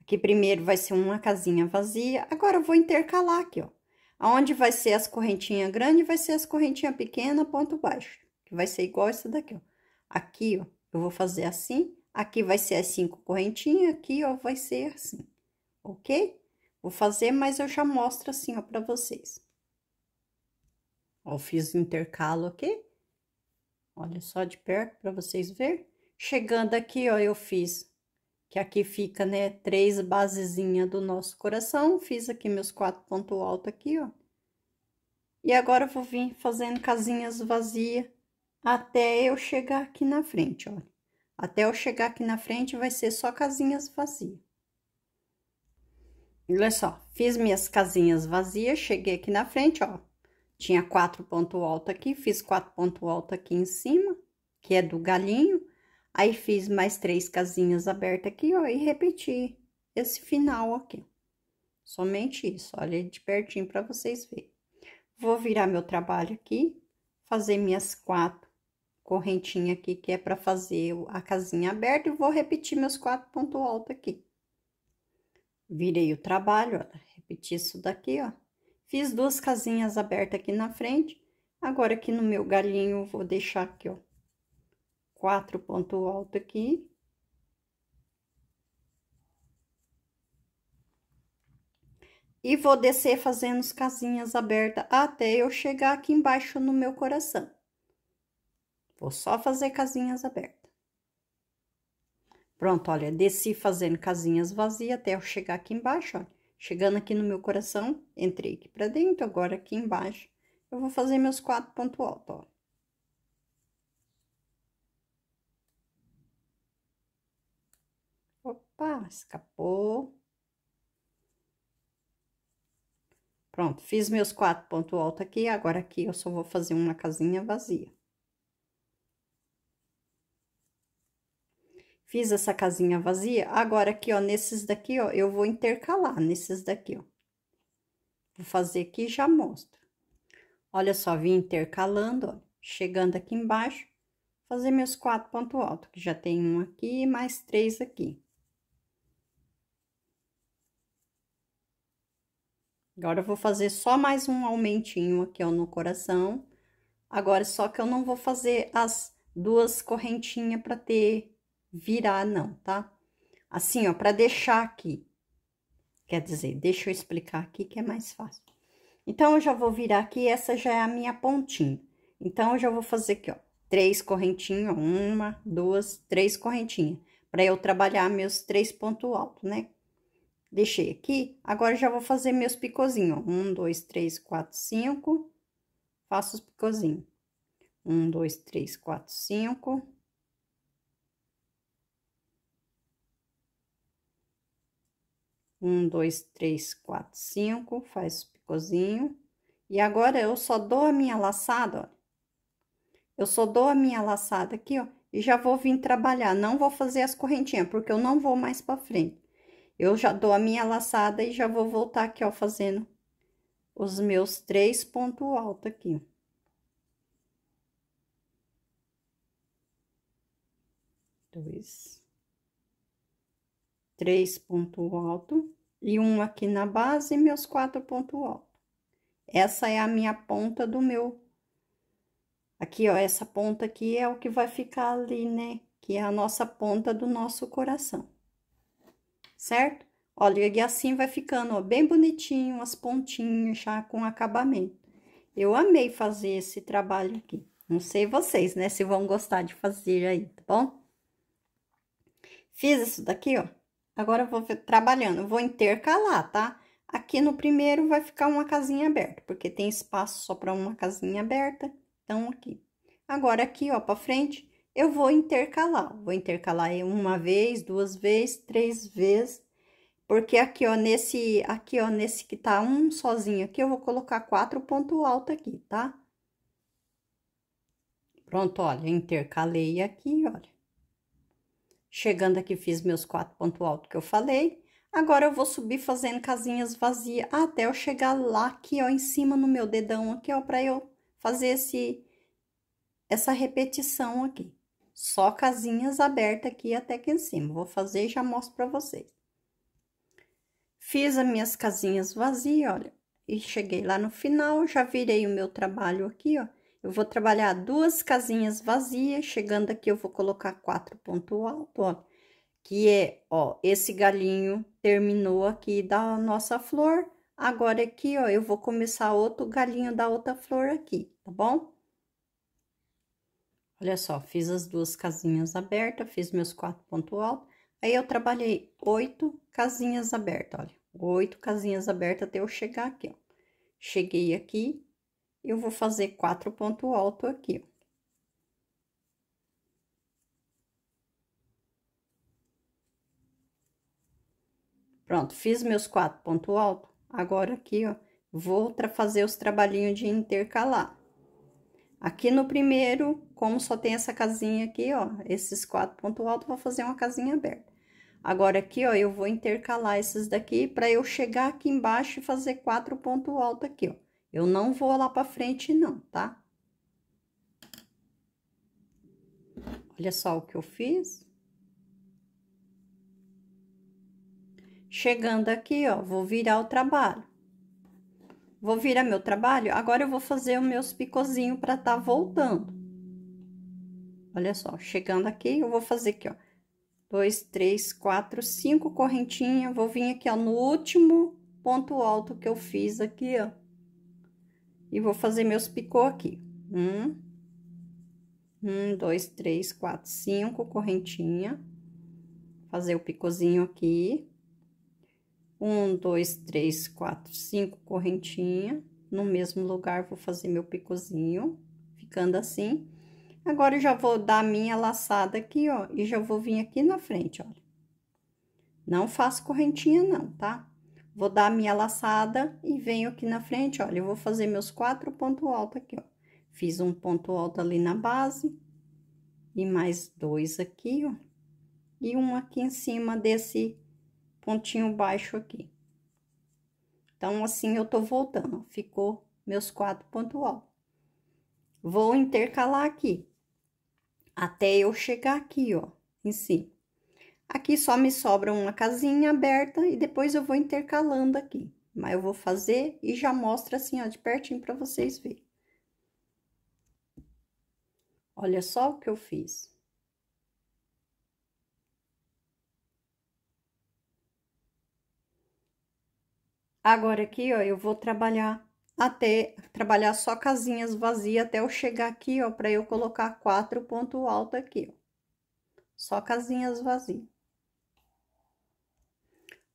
Aqui primeiro vai ser uma casinha vazia, agora eu vou intercalar aqui, ó. Aonde vai ser as correntinhas grandes, vai ser as correntinhas pequenas, ponto baixo, que vai ser igual essa daqui, ó. Aqui, ó, eu vou fazer assim, aqui vai ser as cinco correntinhas, aqui, ó, vai ser assim, ok? Vou fazer, mas eu já mostro assim, ó, pra vocês. Ó, fiz o intercalo aqui. Olha só de perto pra vocês verem. Chegando aqui, ó, eu fiz, que aqui fica, né, três basezinha do nosso coração. Fiz aqui meus quatro pontos altos aqui, ó. E agora eu vou vir fazendo casinhas vazias até eu chegar aqui na frente, olha. Até eu chegar aqui na frente vai ser só casinhas vazias. Olha só, fiz minhas casinhas vazias, cheguei aqui na frente, ó. Tinha quatro ponto alto aqui, fiz quatro ponto alto aqui em cima, que é do galinho. Aí, fiz mais três casinhas abertas aqui, ó, e repeti esse final aqui. Somente isso, olha de pertinho para vocês verem. Vou virar meu trabalho aqui, fazer minhas quatro correntinha aqui, que é para fazer a casinha aberta, e vou repetir meus quatro pontos altos aqui. Virei o trabalho, ó, repeti isso daqui, ó. Fiz duas casinhas abertas aqui na frente, agora aqui no meu galinho, vou deixar aqui, ó, quatro pontos altos aqui. E vou descer fazendo as casinhas abertas até eu chegar aqui embaixo no meu coração. Vou só fazer casinhas abertas. Pronto, olha, desci fazendo casinhas vazias até eu chegar aqui embaixo, olha. Chegando aqui no meu coração, entrei aqui pra dentro, agora aqui embaixo, eu vou fazer meus quatro pontos altos, ó. Opa, escapou. Pronto, fiz meus quatro pontos altos aqui, agora aqui eu só vou fazer uma casinha vazia. Fiz essa casinha vazia, agora aqui, ó, nesses daqui, ó, eu vou intercalar nesses daqui, ó. Vou fazer aqui e já mostro. Olha só, vim intercalando, ó, chegando aqui embaixo, fazer meus quatro pontos altos, que já tem um aqui e mais três aqui. Agora, eu vou fazer só mais um aumentinho aqui, ó, no coração. Agora, é só que eu não vou fazer as duas correntinhas para ter virar não, tá? Assim, ó, para deixar aqui. Quer dizer, deixa eu explicar aqui que é mais fácil. Então, eu já vou virar aqui, essa já é a minha pontinha. Então, eu já vou fazer aqui, ó, três correntinhas, uma, duas, três correntinhas, para eu trabalhar meus três pontos altos, né? Deixei aqui, agora já vou fazer meus picozinhos, ó, um, dois, três, quatro, cinco, faço os picozinhos. Um, dois, três, quatro, cinco, Um, dois, três, quatro, cinco, faz o picôzinho. E agora, eu só dou a minha laçada, ó. Eu só dou a minha laçada aqui, ó, e já vou vir trabalhar. Não vou fazer as correntinhas, porque eu não vou mais pra frente. Eu já dou a minha laçada e já vou voltar aqui, ó, fazendo os meus três pontos altos aqui, Dois três ponto alto e um aqui na base, meus quatro ponto alto. Essa é a minha ponta do meu. Aqui, ó, essa ponta aqui é o que vai ficar ali, né? Que é a nossa ponta do nosso coração. Certo? Olha, e assim vai ficando, ó, bem bonitinho, as pontinhas já com acabamento. Eu amei fazer esse trabalho aqui. Não sei vocês, né, se vão gostar de fazer aí, tá bom? Fiz isso daqui, ó. Agora, eu vou trabalhando, vou intercalar, tá? Aqui no primeiro vai ficar uma casinha aberta, porque tem espaço só para uma casinha aberta. Então, aqui. Agora, aqui, ó, para frente, eu vou intercalar. Vou intercalar uma vez, duas vezes, três vezes. Porque aqui, ó, nesse, aqui, ó, nesse que tá um sozinho aqui, eu vou colocar quatro ponto alto aqui, tá? Pronto, olha, intercalei aqui, olha. Chegando aqui, fiz meus quatro pontos altos que eu falei. Agora, eu vou subir fazendo casinhas vazias até eu chegar lá aqui, ó, em cima no meu dedão aqui, ó, pra eu fazer esse, essa repetição aqui. Só casinhas abertas aqui até aqui em cima. Vou fazer e já mostro pra vocês. Fiz as minhas casinhas vazias, olha, e cheguei lá no final, já virei o meu trabalho aqui, ó. Eu vou trabalhar duas casinhas vazias, chegando aqui eu vou colocar quatro ponto alto, ó. Que é, ó, esse galinho terminou aqui da nossa flor. Agora aqui, ó, eu vou começar outro galinho da outra flor aqui, tá bom? Olha só, fiz as duas casinhas abertas, fiz meus quatro ponto alto. Aí, eu trabalhei oito casinhas abertas, olha. Oito casinhas abertas até eu chegar aqui, ó. Cheguei aqui, eu vou fazer quatro ponto alto aqui, Pronto, fiz meus quatro ponto alto, agora aqui, ó, vou fazer os trabalhinhos de intercalar. Aqui no primeiro, como só tem essa casinha aqui, ó, esses quatro ponto alto, vou fazer uma casinha aberta. Agora, aqui, ó, eu vou intercalar esses daqui para eu chegar aqui embaixo e fazer quatro ponto alto aqui, ó. Eu não vou lá pra frente não, tá? Olha só o que eu fiz. Chegando aqui, ó, vou virar o trabalho. Vou virar meu trabalho, agora eu vou fazer os meus picozinhos pra tá voltando. Olha só, chegando aqui, eu vou fazer aqui, ó. Dois, três, quatro, cinco correntinhas. Vou vir aqui, ó, no último ponto alto que eu fiz aqui, ó. E vou fazer meus picô aqui. Um, um, dois, três, quatro, cinco correntinha. Fazer o picôzinho aqui. Um, dois, três, quatro, cinco correntinha. No mesmo lugar, vou fazer meu picôzinho, ficando assim. Agora, eu já vou dar a minha laçada aqui, ó, e já vou vir aqui na frente, olha. Não faço correntinha não, tá? Vou dar a minha laçada e venho aqui na frente, olha, eu vou fazer meus quatro pontos altos aqui, ó. Fiz um ponto alto ali na base, e mais dois aqui, ó. E um aqui em cima desse pontinho baixo aqui. Então, assim, eu tô voltando, ficou meus quatro pontos altos. Vou intercalar aqui, até eu chegar aqui, ó, em cima. Aqui só me sobra uma casinha aberta e depois eu vou intercalando aqui. Mas eu vou fazer e já mostro assim, ó, de pertinho para vocês verem. Olha só o que eu fiz. Agora aqui, ó, eu vou trabalhar até trabalhar só casinhas vazias até eu chegar aqui, ó, para eu colocar quatro ponto alto aqui, ó. Só casinhas vazias.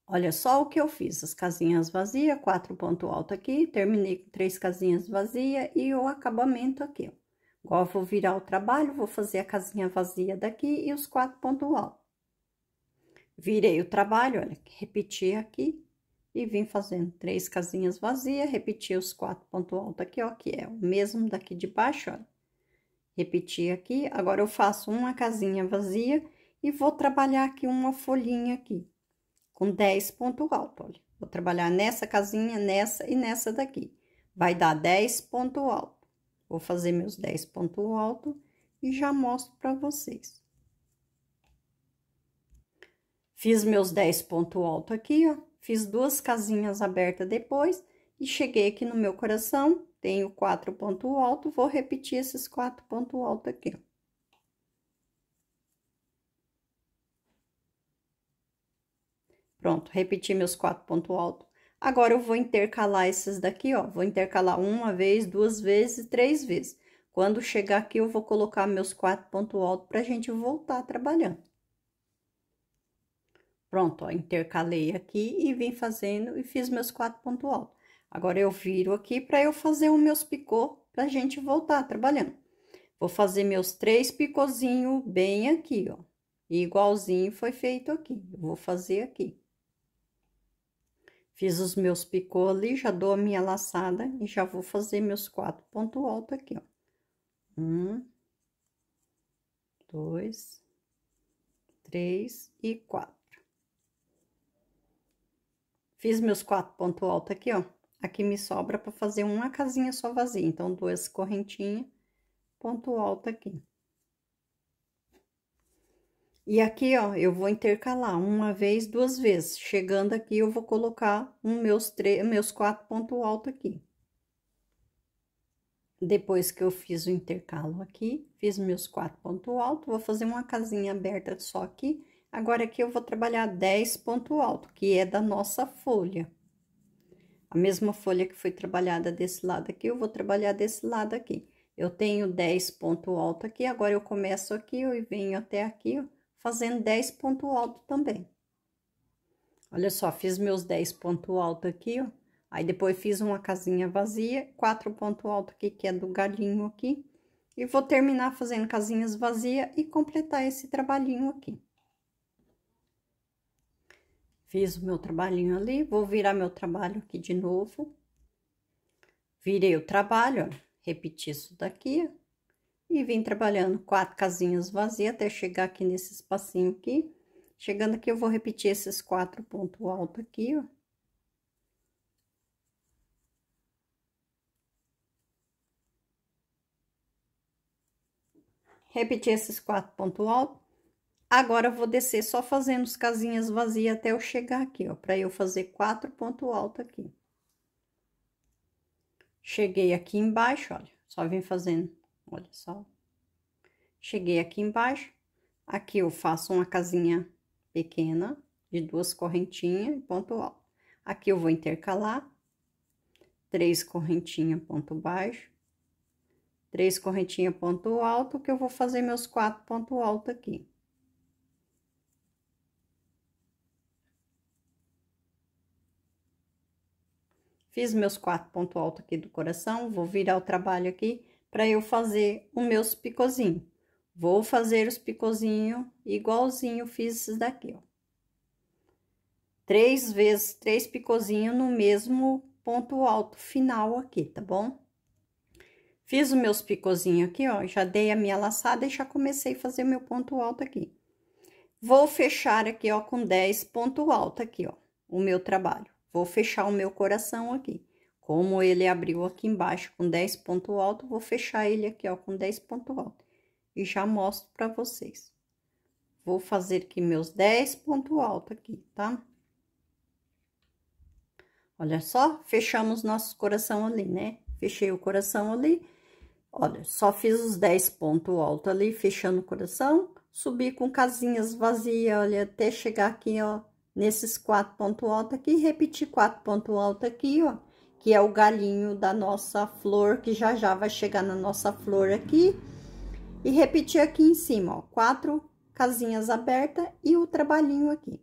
Olha só o que eu fiz, as casinhas vazias, quatro ponto alto aqui, terminei com três casinhas vazias e o acabamento aqui, ó. Agora, vou virar o trabalho, vou fazer a casinha vazia daqui e os quatro ponto alto. Virei o trabalho, olha, repeti aqui e vim fazendo três casinhas vazias, repeti os quatro ponto alto aqui, ó, que é o mesmo daqui de baixo, olha. Repeti aqui, agora eu faço uma casinha vazia e vou trabalhar aqui uma folhinha aqui com 10 ponto alto, olha. Vou trabalhar nessa casinha, nessa e nessa daqui. Vai dar 10 ponto alto. Vou fazer meus 10 ponto alto e já mostro para vocês. Fiz meus 10 ponto alto aqui, ó. Fiz duas casinhas abertas depois e cheguei aqui no meu coração. Tenho quatro ponto alto, vou repetir esses quatro ponto alto aqui, ó. Pronto, repeti meus quatro pontos altos. Agora, eu vou intercalar esses daqui, ó. Vou intercalar uma vez, duas vezes, três vezes. Quando chegar aqui, eu vou colocar meus quatro pontos altos pra gente voltar trabalhando. Pronto, ó, intercalei aqui e vim fazendo e fiz meus quatro pontos altos. Agora, eu viro aqui para eu fazer os meus picô pra gente voltar trabalhando. Vou fazer meus três picôzinhos bem aqui, ó. Igualzinho foi feito aqui. vou fazer aqui. Fiz os meus picô ali, já dou a minha laçada e já vou fazer meus quatro ponto alto aqui, ó. Um, dois, três e quatro. Fiz meus quatro ponto alto aqui, ó. Aqui me sobra para fazer uma casinha só vazia, então duas correntinhas, ponto alto aqui. E aqui, ó, eu vou intercalar uma vez, duas vezes. Chegando aqui, eu vou colocar um meus, três, meus quatro pontos altos aqui. Depois que eu fiz o intercalo aqui, fiz meus quatro pontos altos, vou fazer uma casinha aberta só aqui. Agora, aqui eu vou trabalhar 10 pontos altos, que é da nossa folha. A mesma folha que foi trabalhada desse lado aqui, eu vou trabalhar desse lado aqui. Eu tenho 10 pontos altos aqui, agora eu começo aqui, eu venho até aqui, ó fazendo 10 ponto alto também. Olha só, fiz meus 10 ponto alto aqui, ó. Aí, depois fiz uma casinha vazia, quatro ponto alto aqui, que é do galinho aqui. E vou terminar fazendo casinhas vazias e completar esse trabalhinho aqui. Fiz o meu trabalhinho ali, vou virar meu trabalho aqui de novo. Virei o trabalho, ó, repeti isso daqui, ó. E vim trabalhando quatro casinhas vazias até chegar aqui nesse espacinho aqui. Chegando aqui, eu vou repetir esses quatro pontos altos aqui, ó. Repetir esses quatro pontos altos. Agora, eu vou descer só fazendo as casinhas vazias até eu chegar aqui, ó, pra eu fazer quatro pontos altos aqui. Cheguei aqui embaixo, olha, só vim fazendo olha só. Cheguei aqui embaixo, aqui eu faço uma casinha pequena, de duas correntinhas e ponto alto. Aqui eu vou intercalar, três correntinhas, ponto baixo, três correntinhas, ponto alto, que eu vou fazer meus quatro ponto alto aqui. Fiz meus quatro ponto alto aqui do coração, vou virar o trabalho aqui para eu fazer os meus picozinhos. Vou fazer os picozinhos igualzinho fiz esses daqui, ó. Três vezes três picozinhos no mesmo ponto alto final aqui, tá bom? Fiz os meus picozinhos aqui, ó, já dei a minha laçada e já comecei a fazer meu ponto alto aqui. Vou fechar aqui, ó, com 10 ponto alto aqui, ó, o meu trabalho. Vou fechar o meu coração aqui. Como ele abriu aqui embaixo com 10 ponto alto, vou fechar ele aqui, ó, com 10 ponto alto. E já mostro pra vocês. Vou fazer aqui meus 10 ponto alto aqui, tá? Olha só, fechamos nosso coração ali, né? Fechei o coração ali. Olha, só fiz os 10 ponto alto ali, fechando o coração. Subi com casinhas vazias, olha, até chegar aqui, ó, nesses quatro ponto alto aqui. Repetir quatro ponto alto aqui, ó que é o galinho da nossa flor, que já já vai chegar na nossa flor aqui. E repetir aqui em cima, ó, quatro casinhas abertas e o trabalhinho aqui.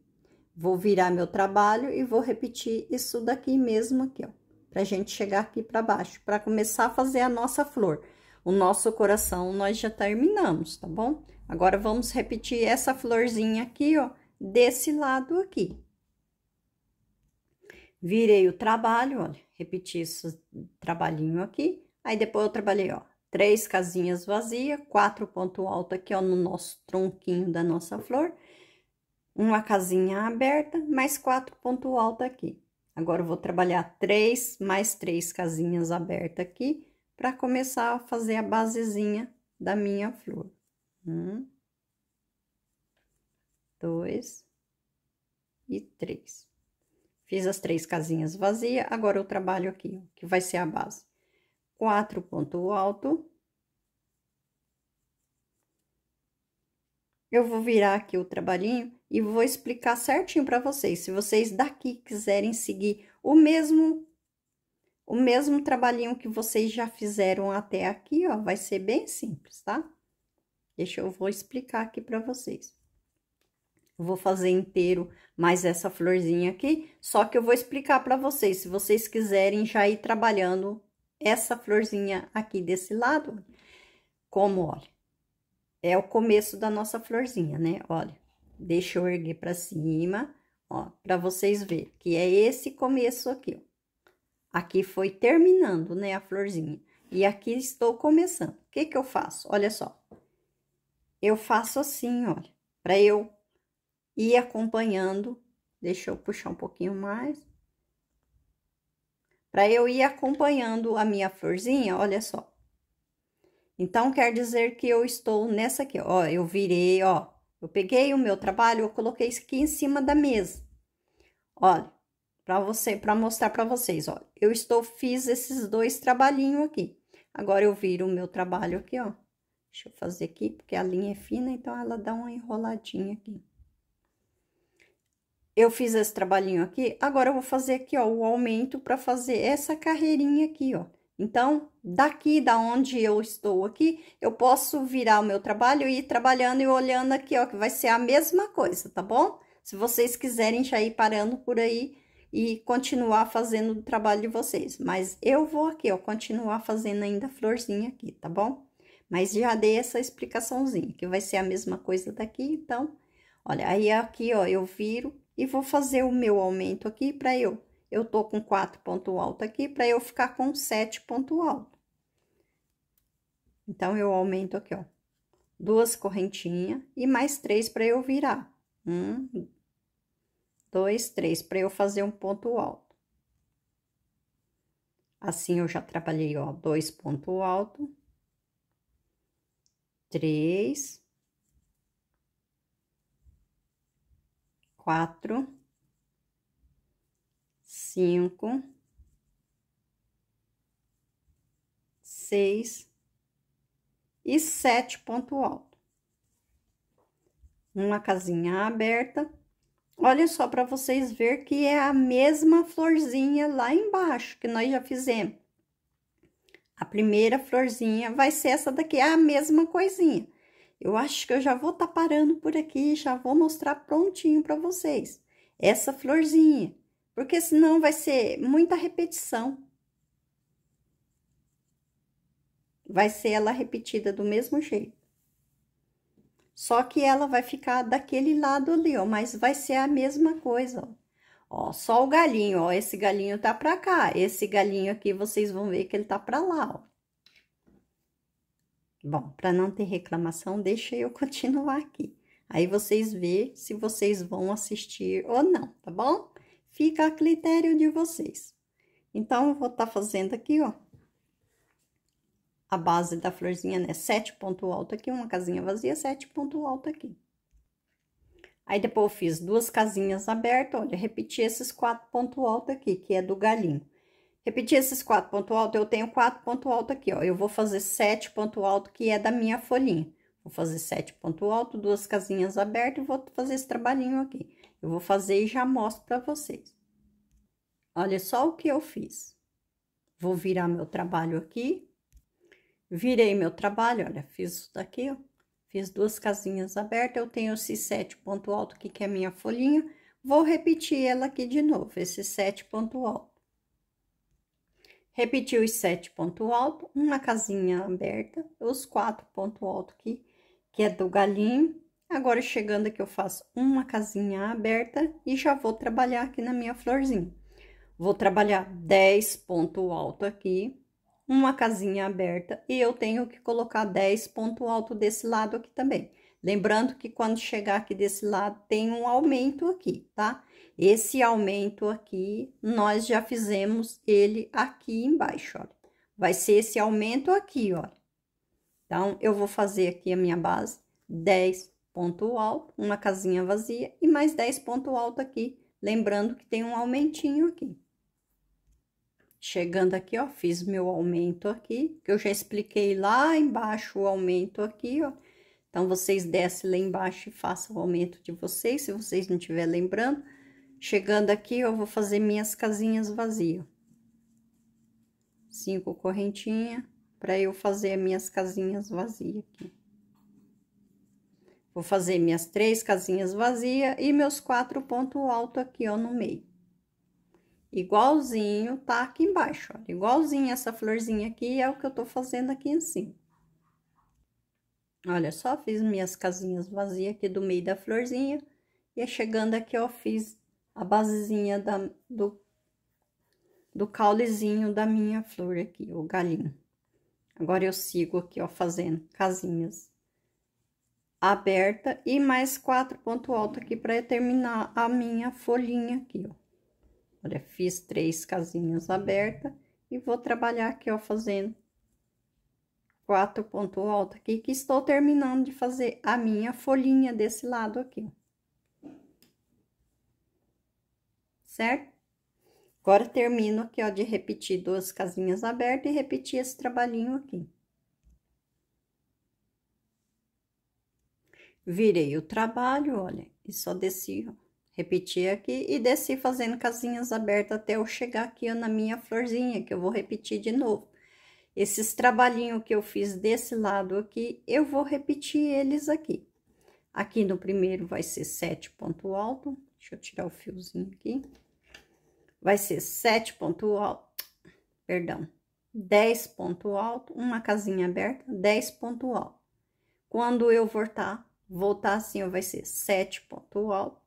Vou virar meu trabalho e vou repetir isso daqui mesmo aqui, ó, pra gente chegar aqui pra baixo, pra começar a fazer a nossa flor. O nosso coração nós já terminamos, tá bom? Agora, vamos repetir essa florzinha aqui, ó, desse lado aqui. Virei o trabalho, olha, repetir esse trabalhinho aqui. Aí, depois eu trabalhei, ó, três casinhas vazias, quatro ponto alto aqui, ó, no nosso tronquinho da nossa flor. Uma casinha aberta, mais quatro ponto alto aqui. Agora, eu vou trabalhar três, mais três casinhas abertas aqui, para começar a fazer a basezinha da minha flor. Um, dois e três. Fiz as três casinhas vazias, agora eu trabalho aqui, que vai ser a base. Quatro ponto alto. Eu vou virar aqui o trabalhinho e vou explicar certinho para vocês. Se vocês daqui quiserem seguir o mesmo o mesmo trabalhinho que vocês já fizeram até aqui, ó, vai ser bem simples, tá? Deixa eu vou explicar aqui para vocês vou fazer inteiro mais essa florzinha aqui, só que eu vou explicar para vocês, se vocês quiserem já ir trabalhando essa florzinha aqui desse lado, como, olha, é o começo da nossa florzinha, né? Olha, deixa eu erguer para cima, ó, para vocês verem, que é esse começo aqui, ó. Aqui foi terminando, né, a florzinha. E aqui estou começando. O que que eu faço? Olha só. Eu faço assim, olha, para eu e acompanhando. Deixa eu puxar um pouquinho mais. Para eu ir acompanhando a minha florzinha, olha só. Então, quer dizer que eu estou nessa aqui, ó, eu virei, ó, eu peguei o meu trabalho, eu coloquei isso aqui em cima da mesa. Olha, para você, para mostrar para vocês, ó, eu estou, fiz esses dois trabalhinhos aqui. Agora, eu viro o meu trabalho aqui, ó. Deixa eu fazer aqui, porque a linha é fina, então ela dá uma enroladinha aqui eu fiz esse trabalhinho aqui, agora eu vou fazer aqui, ó, o aumento para fazer essa carreirinha aqui, ó. Então, daqui da onde eu estou aqui, eu posso virar o meu trabalho e ir trabalhando e olhando aqui, ó, que vai ser a mesma coisa, tá bom? Se vocês quiserem já ir parando por aí e continuar fazendo o trabalho de vocês. Mas eu vou aqui, ó, continuar fazendo ainda a florzinha aqui, tá bom? Mas já dei essa explicaçãozinha, que vai ser a mesma coisa daqui, então... Olha, aí aqui, ó, eu viro e vou fazer o meu aumento aqui para eu... Eu tô com quatro ponto alto aqui para eu ficar com sete ponto alto. Então, eu aumento aqui, ó, duas correntinhas e mais três para eu virar. Um, dois, três, para eu fazer um ponto alto. Assim, eu já trabalhei, ó, dois ponto alto, três, quatro, cinco, seis e sete ponto alto. Uma casinha aberta. Olha só para vocês ver que é a mesma florzinha lá embaixo que nós já fizemos. A primeira florzinha vai ser essa daqui, é a mesma coisinha. Eu acho que eu já vou estar tá parando por aqui, já vou mostrar prontinho para vocês essa florzinha, porque senão vai ser muita repetição. Vai ser ela repetida do mesmo jeito. Só que ela vai ficar daquele lado ali, ó, mas vai ser a mesma coisa, ó. Ó, só o galinho, ó, esse galinho tá pra cá, esse galinho aqui vocês vão ver que ele tá pra lá, ó. Bom, para não ter reclamação, deixa eu continuar aqui. Aí vocês vê se vocês vão assistir ou não, tá bom? Fica a critério de vocês. Então, eu vou estar tá fazendo aqui, ó, a base da florzinha, né? Sete ponto alto aqui, uma casinha vazia, sete ponto alto aqui. Aí, depois eu fiz duas casinhas abertas, olha, repeti esses quatro ponto alto aqui, que é do galinho. Repetir esses quatro pontos altos. eu tenho quatro pontos altos aqui, ó. Eu vou fazer sete pontos altos que é da minha folhinha. Vou fazer sete pontos altos, duas casinhas abertas, e vou fazer esse trabalhinho aqui. Eu vou fazer e já mostro para vocês. Olha só o que eu fiz. Vou virar meu trabalho aqui. Virei meu trabalho, olha, fiz isso daqui, ó. Fiz duas casinhas abertas, eu tenho esse sete ponto alto aqui, que é minha folhinha. Vou repetir ela aqui de novo, esse sete ponto alto. Repeti os sete pontos altos, uma casinha aberta, os quatro pontos altos aqui, que é do galinho. Agora, chegando aqui, eu faço uma casinha aberta e já vou trabalhar aqui na minha florzinha. Vou trabalhar 10 pontos altos aqui, uma casinha aberta e eu tenho que colocar 10 pontos altos desse lado aqui também. Lembrando que quando chegar aqui desse lado, tem um aumento aqui, tá? Esse aumento aqui, nós já fizemos ele aqui embaixo, olha. Vai ser esse aumento aqui, olha. Então, eu vou fazer aqui a minha base, 10 ponto alto, uma casinha vazia e mais 10 ponto alto aqui. Lembrando que tem um aumentinho aqui. Chegando aqui, ó, fiz meu aumento aqui, que eu já expliquei lá embaixo o aumento aqui, ó. Então, vocês descem lá embaixo e façam o aumento de vocês, se vocês não estiverem lembrando. Chegando aqui, eu vou fazer minhas casinhas vazias. Cinco correntinha para eu fazer minhas casinhas vazias aqui. Vou fazer minhas três casinhas vazias e meus quatro pontos alto aqui, ó, no meio. Igualzinho tá aqui embaixo, ó. Igualzinho essa florzinha aqui é o que eu tô fazendo aqui em cima. Olha, só fiz minhas casinhas vazias aqui do meio da florzinha. E chegando aqui, ó, fiz a basezinha da, do, do caulezinho da minha flor aqui, o galinho. Agora eu sigo aqui, ó, fazendo casinhas aberta e mais quatro ponto alto aqui para terminar a minha folhinha aqui, ó. Olha, fiz três casinhas aberta e vou trabalhar aqui, ó, fazendo quatro ponto alto aqui, que estou terminando de fazer a minha folhinha desse lado aqui, ó. certo? Agora, termino aqui, ó, de repetir duas casinhas abertas e repetir esse trabalhinho aqui. Virei o trabalho, olha, e só desci, ó, repeti aqui e desci fazendo casinhas abertas até eu chegar aqui, ó, na minha florzinha, que eu vou repetir de novo. Esses trabalhinhos que eu fiz desse lado aqui, eu vou repetir eles aqui. Aqui no primeiro vai ser sete ponto alto, deixa eu tirar o fiozinho aqui vai ser sete ponto alto, perdão, 10 ponto alto, uma casinha aberta, 10 ponto alto. Quando eu voltar, voltar assim, vai ser 7 ponto alto,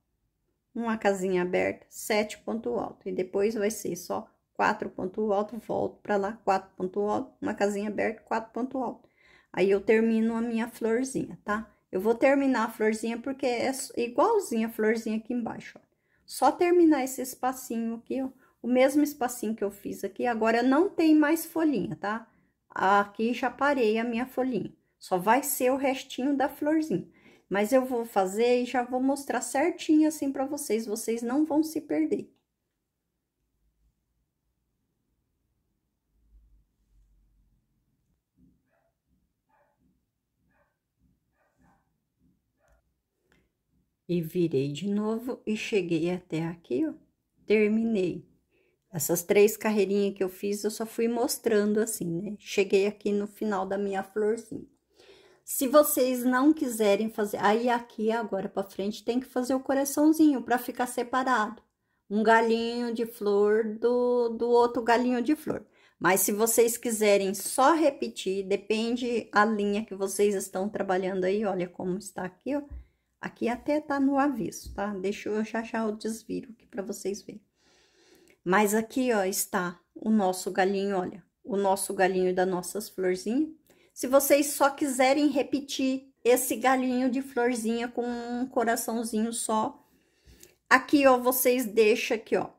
uma casinha aberta, 7 ponto alto. E depois vai ser só 4 ponto alto, volto para lá, 4 ponto alto, uma casinha aberta, 4 ponto alto. Aí eu termino a minha florzinha, tá? Eu vou terminar a florzinha porque é igualzinha a florzinha aqui embaixo, ó. Só terminar esse espacinho aqui, ó, o mesmo espacinho que eu fiz aqui. Agora, não tem mais folhinha, tá? Aqui já parei a minha folhinha. Só vai ser o restinho da florzinha. Mas eu vou fazer e já vou mostrar certinho assim para vocês, vocês não vão se perder. e virei de novo e cheguei até aqui, ó. Terminei. Essas três carreirinhas que eu fiz, eu só fui mostrando assim, né? Cheguei aqui no final da minha florzinha. Se vocês não quiserem fazer, aí aqui agora para frente tem que fazer o coraçãozinho para ficar separado. Um galinho de flor do, do outro galinho de flor. Mas se vocês quiserem só repetir, depende a linha que vocês estão trabalhando aí, olha como está aqui, ó Aqui até tá no aviso, tá? Deixa eu achar o desviro aqui para vocês verem. Mas aqui, ó, está o nosso galinho, olha, o nosso galinho das nossas florzinhas. Se vocês só quiserem repetir esse galinho de florzinha com um coraçãozinho só, aqui, ó, vocês deixam aqui, ó.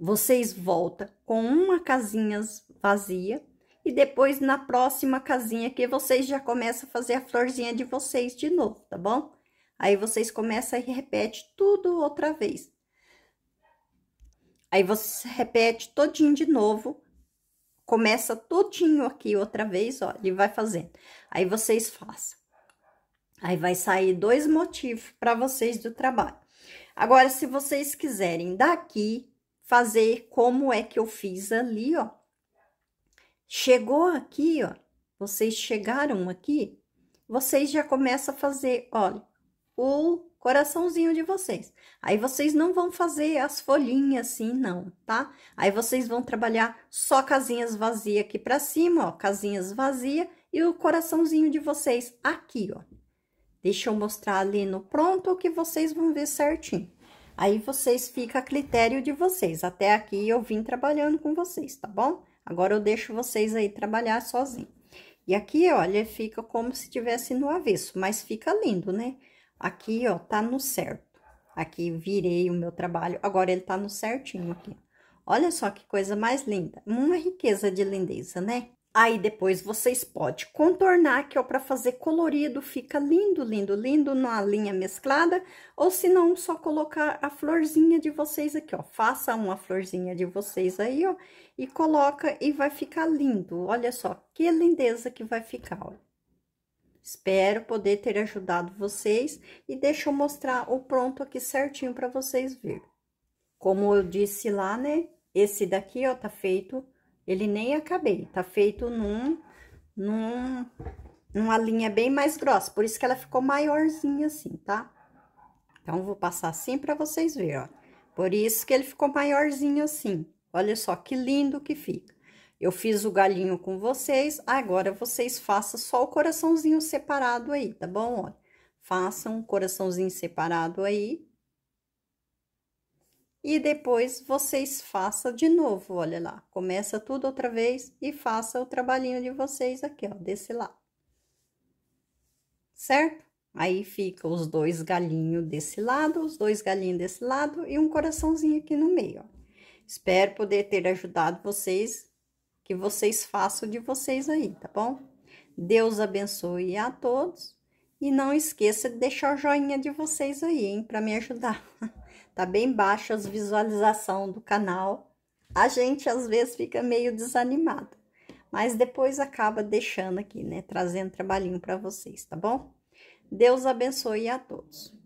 Vocês volta com uma casinha vazia e depois, na próxima casinha aqui, vocês já começam a fazer a florzinha de vocês de novo, tá bom? Aí, vocês começam e repete tudo outra vez. Aí, você repete todinho de novo. Começa todinho aqui outra vez, ó, e vai fazendo. Aí, vocês façam. Aí, vai sair dois motivos para vocês do trabalho. Agora, se vocês quiserem daqui fazer como é que eu fiz ali, ó, Chegou aqui, ó. Vocês chegaram aqui, vocês já começam a fazer, olha, o coraçãozinho de vocês. Aí vocês não vão fazer as folhinhas assim, não, tá? Aí vocês vão trabalhar só casinhas vazias aqui para cima, ó, casinhas vazias e o coraçãozinho de vocês aqui, ó. Deixa eu mostrar ali no pronto que vocês vão ver certinho. Aí vocês fica a critério de vocês. Até aqui eu vim trabalhando com vocês, tá bom? Agora, eu deixo vocês aí trabalhar sozinho. E aqui, olha, fica como se tivesse no avesso, mas fica lindo, né? Aqui, ó, tá no certo. Aqui, virei o meu trabalho, agora ele tá no certinho aqui. Olha só que coisa mais linda, uma riqueza de lindeza, né? Aí depois vocês podem contornar, que é para fazer colorido, fica lindo, lindo, lindo, na linha mesclada. Ou se não, só colocar a florzinha de vocês aqui, ó. Faça uma florzinha de vocês aí, ó, e coloca e vai ficar lindo. Olha só, que lindeza que vai ficar, ó. Espero poder ter ajudado vocês e deixa eu mostrar o pronto aqui certinho para vocês verem. Como eu disse lá, né, esse daqui, ó, tá feito ele nem acabei, tá feito num, num, numa linha bem mais grossa, por isso que ela ficou maiorzinha assim, tá? Então, vou passar assim pra vocês verem, ó. Por isso que ele ficou maiorzinho assim. Olha só que lindo que fica. Eu fiz o galinho com vocês, agora vocês façam só o coraçãozinho separado aí, tá bom? Olha, façam o coraçãozinho separado aí, e depois vocês façam de novo, olha lá. Começa tudo outra vez e faça o trabalhinho de vocês aqui, ó, desse lado. Certo? Aí fica os dois galinhos desse lado, os dois galinhos desse lado e um coraçãozinho aqui no meio, ó. Espero poder ter ajudado vocês, que vocês façam de vocês aí, tá bom? Deus abençoe a todos e não esqueça de deixar o joinha de vocês aí, hein, para me ajudar. tá bem baixa as visualização do canal. A gente às vezes fica meio desanimado mas depois acaba deixando aqui, né, trazendo trabalhinho para vocês, tá bom? Deus abençoe a todos.